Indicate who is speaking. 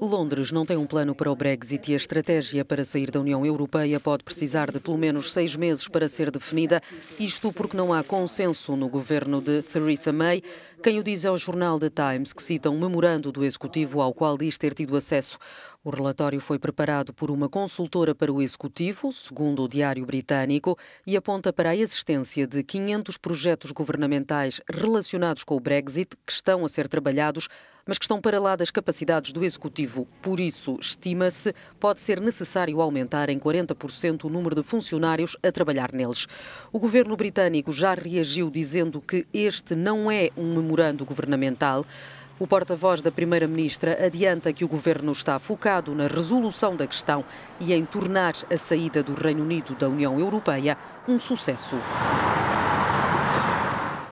Speaker 1: Londres não tem um plano para o Brexit e a estratégia para sair da União Europeia pode precisar de pelo menos seis meses para ser definida, isto porque não há consenso no governo de Theresa May. Quem o diz é o jornal The Times, que cita um memorando do Executivo ao qual diz ter tido acesso. O relatório foi preparado por uma consultora para o Executivo, segundo o Diário Britânico, e aponta para a existência de 500 projetos governamentais relacionados com o Brexit que estão a ser trabalhados mas que estão para lá das capacidades do Executivo. Por isso, estima-se, pode ser necessário aumentar em 40% o número de funcionários a trabalhar neles. O governo britânico já reagiu dizendo que este não é um memorando governamental. O porta-voz da Primeira-Ministra adianta que o governo está focado na resolução da questão e em tornar a saída do Reino Unido da União Europeia um sucesso.